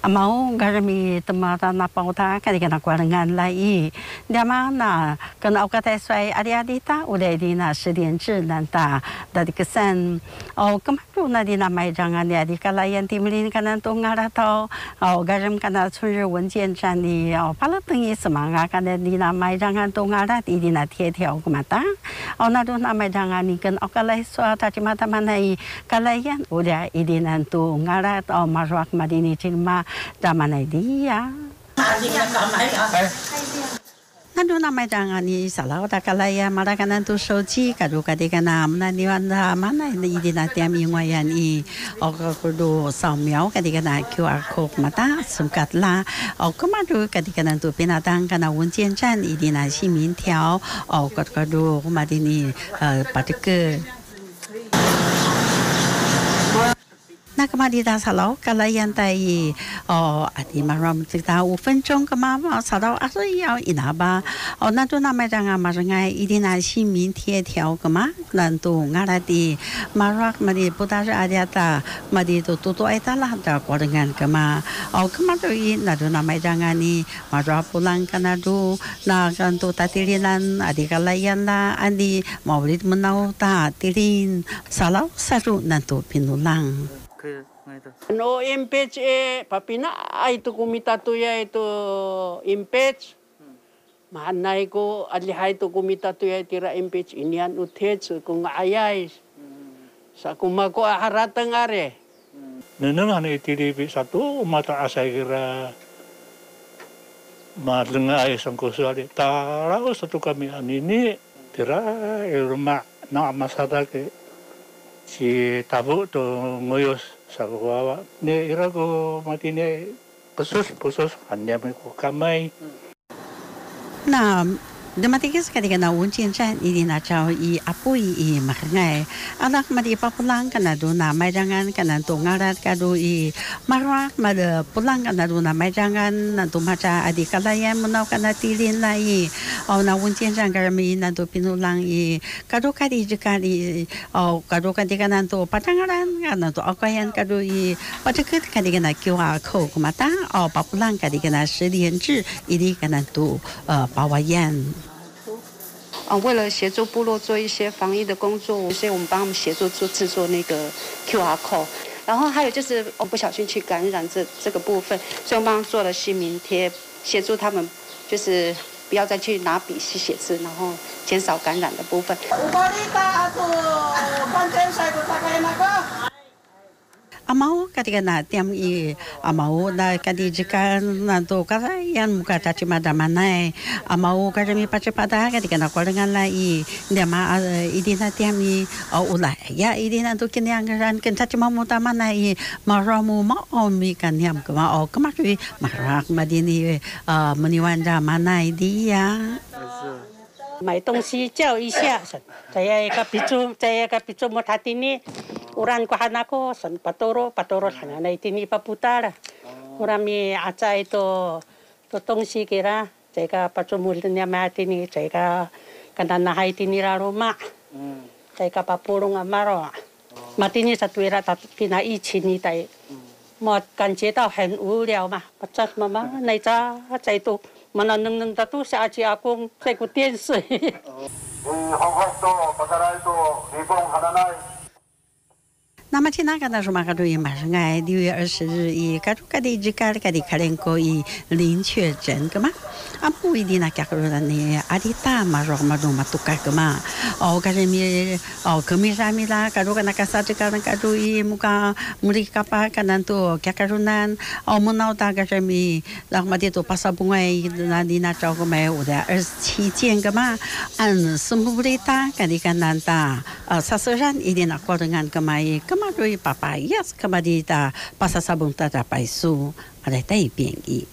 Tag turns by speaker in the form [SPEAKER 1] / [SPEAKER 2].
[SPEAKER 1] amau garami temata napauta kali kana kuarengan lai mana kana ukata swai ari ari ta ude dina sedien chi nanta dari kesen, au kemaru na dina mai jangan ya di kalayan timlin kana tongara tau au garam kana chunri wenjian chan di au pala tengi semanga kana dina mai jangan tongara di na tie tie au kumata au na do na mai jangan ni kan au lai swa ta chi mata manai kala yan di idina tu ngara tau marwak madini chin ma จะมาไหนดีอะนั่นดูน่าม่ยจังอันนี้สาวตากลายมาแลกันนั่นตัวโชจิกัดูกันดีกันนามนั่นนี่วันมาไหนในยีนาเตียมีังไงอันนี้ออกก็ดูสาวเหมียวกันดีกันนั่นคิวอาโคมาตาสุกัดลาออกก็มาดูกันดีกันนั่นตัเป็นอาตังกันนั่นวุ่นเจียนจันยีนาชิมินเทียวออกก็ดูมาดีนี่เอ่อปาร์ติเกอร์那个玛丽达萨老格拉样带伊哦，阿弟嘛让知道五分钟个妈妈查到阿说要伊拿吧哦，那都那麦当啊嘛是爱一定拿姓名贴条个嘛，那都阿拉的嘛让嘛的不但是阿弟达嘛的都都都爱达拉达过的安个嘛哦，个嘛都伊那都那麦当啊你嘛让不让个那都那个都达提里兰阿弟格拉样啦，阿弟毛利姆那乌达提里萨老萨住那都平路浪。No impeach e eh, papina ay ah, itu kumita tu ya itu impeach. Hmm. Mahanay ko alihay itu kumita tu ya tira impeach inyan utets kung ayay. Hmm. Sa kumako aharatang are. Hmm. Nenang ane itiripi satu mata asay kira malenga ay sangkusali. tarau satu kami an ini tira irma na ke si tabu tu nguyus sa kuwawa. Ne ira ko matine pusus pusus kanya ko kamay. Na Dumatigas ka na unsin siya, idinachaw i apoy i makangay. Anak madi papulang ka na doon na may dangan ka na tungarat ka do i maruak mada pulang ka na doon na may dangan na tumacha adi kalayan mo na ka na tilin na i o na unsin siya garmi na do pinulang i kado ka di ka di o kado ka di ka na to patangaran ka na to akayan ka do i patakit ka di ka na QR code kumata o papulang ka di ka na 十连制，一定可能都呃八万元。啊，为了协助部落做一些防疫的工作，所以我们帮他们协助做制作那个 QR code，然后还有就是我、不小心去感染这这个部分，所以我们帮他做了姓名贴，协助他们就是不要再去拿笔去写字，然后减少感染的部分。Amau katika na tiam i amau na kadijika na do kara yan muka tachi madama nai amao kara mi pache pada katika na kolenga la i ndema eh, idi na tiam i ula ya idi na do kini ang ran ken tachi mamu tama na i maramu ma omi kan yam kama o kama ki marak madini eh, meniwanda mana idi ya 买东西叫一下，在一个比住，在一个比住莫他地呢。uranko hanako son paturo sana hmm. na itini paputara urami aca itu totongsikira 제가 빠져물드냐 마티니 제가 kanana haitini ra roma 제가 hmm. papurung amaro oh. matini satuira tapina ichini tai một hmm. cần kan chế tạo hẹn u liều mà bất chấp mà mà này cha chạy mama mà nó nâng nâng ta tu sẽ chị à cũng chạy 那么，听哪个？他说嘛，卡多伊马上哎，六月二十日，伊卡多卡的只卡里卡的卡连国伊零确诊，个嘛？啊，不一定呐，卡多伊呢，阿迪达嘛说嘛多嘛都卡个嘛？哦，卡些米哦，卡米啥米啦？卡多伊那个啥子卡那个多伊木讲，木里卡巴卡南多卡卡多伊哦，木脑袋大卡些米，那我们得多八十不外，那你那找个买五的二十七件，个嘛？嗯，是木里达卡里卡南达。Uh, sa sejan ini nak dengan kemai kemarui papa yes kemari da pasar sabung tak dapat su ada